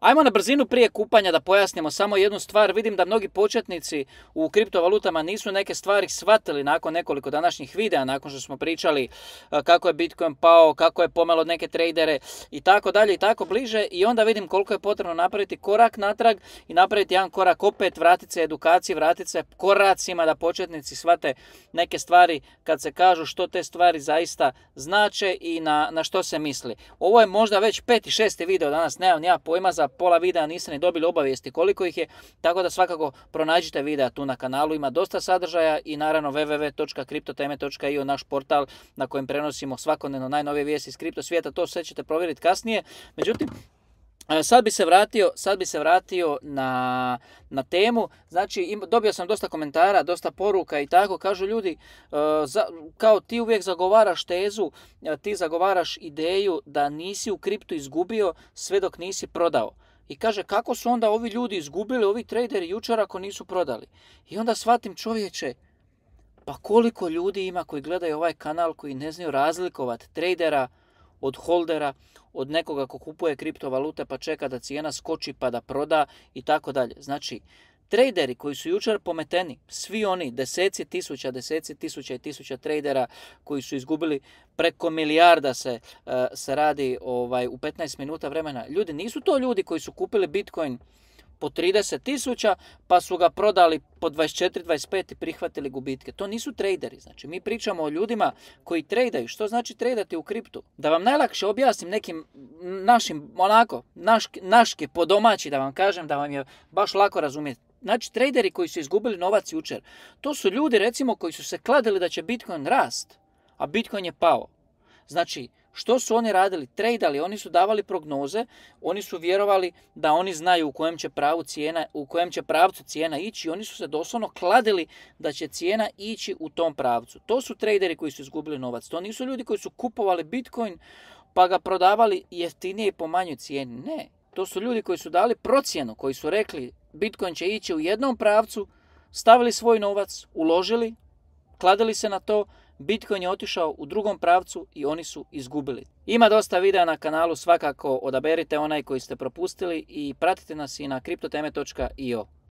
Ajmo na brzinu prije kupanja da pojasnimo samo jednu stvar. Vidim da mnogi početnici u kriptovalutama nisu neke stvari shvatili nakon nekoliko današnjih videa, nakon što smo pričali e, kako je Bitcoin pao, kako je pomelo neke tradere i tako dalje i tako bliže. I onda vidim koliko je potrebno napraviti korak natrag i napraviti jedan korak opet, vratiti se edukaciji, vratiti se koracima da početnici shvate neke stvari kad se kažu što te stvari zaista znače i na, na što se misli. Ovo je možda već peti, šesti video danas, nemam ja pojma za pola videa niste ni dobili obavijesti koliko ih je, tako da svakako pronađite videa tu na kanalu, ima dosta sadržaja i naravno www.kriptoteme.io naš portal na kojem prenosimo svakodnevno najnovije vijesti iz kripto svijeta, to sve ćete provjeriti kasnije. Međutim, e, Sad bi se vratio, sad bi se vratio na, na temu, znači im, dobio sam dosta komentara, dosta poruka i tako, kažu ljudi, e, za, kao ti uvijek zagovaraš tezu, e, ti zagovaraš ideju da nisi u kriptu izgubio sve dok nisi prodao. I kaže kako su onda ovi ljudi izgubili, ovi traderi jučer ako nisu prodali. I onda shvatim čovječe, pa koliko ljudi ima koji gledaju ovaj kanal koji ne znaju razlikovati tradera od holdera, od nekoga ko kupuje kriptovalute pa čeka da cijena skoči pa da proda i tako dalje. Znači, Traderi koji su jučer pometeni, svi oni deseci tisuća, deseci tisuća i tisuća tradera koji su izgubili preko milijarda se, eh, se radi ovaj, u 15 minuta vremena. Ljudi, nisu to ljudi koji su kupili Bitcoin po 30 tisuća, pa su ga prodali po 24-25 i prihvatili gubitke. To nisu traderi. Znači, mi pričamo o ljudima koji tradaju. Što znači tradati u kriptu? Da vam najlakše objasnim nekim našim, onako, naške, naške po domaći, da vam kažem, da vam je baš lako razumjeti. Znači, traderi koji su izgubili novac jučer, to su ljudi, recimo, koji su se kladili da će Bitcoin rast, a Bitcoin je pao. Znači, što su oni radili? Tradali, oni su davali prognoze, oni su vjerovali da oni znaju u kojem će, pravu cijena, u kojem će pravcu cijena ići, oni su se doslovno kladili da će cijena ići u tom pravcu. To su traderi koji su izgubili novac, to nisu ljudi koji su kupovali Bitcoin pa ga prodavali jeftinije i po manjoj cijeni. Ne, to su ljudi koji su dali procjenu, koji su rekli Bitcoin će ići u jednom pravcu, stavili svoj novac, uložili, kladili se na to Bitcoin je otišao u drugom pravcu i oni su izgubili. Ima dosta videa na kanalu, svakako odaberite onaj koji ste propustili i pratite nas i na kriptoteme.io.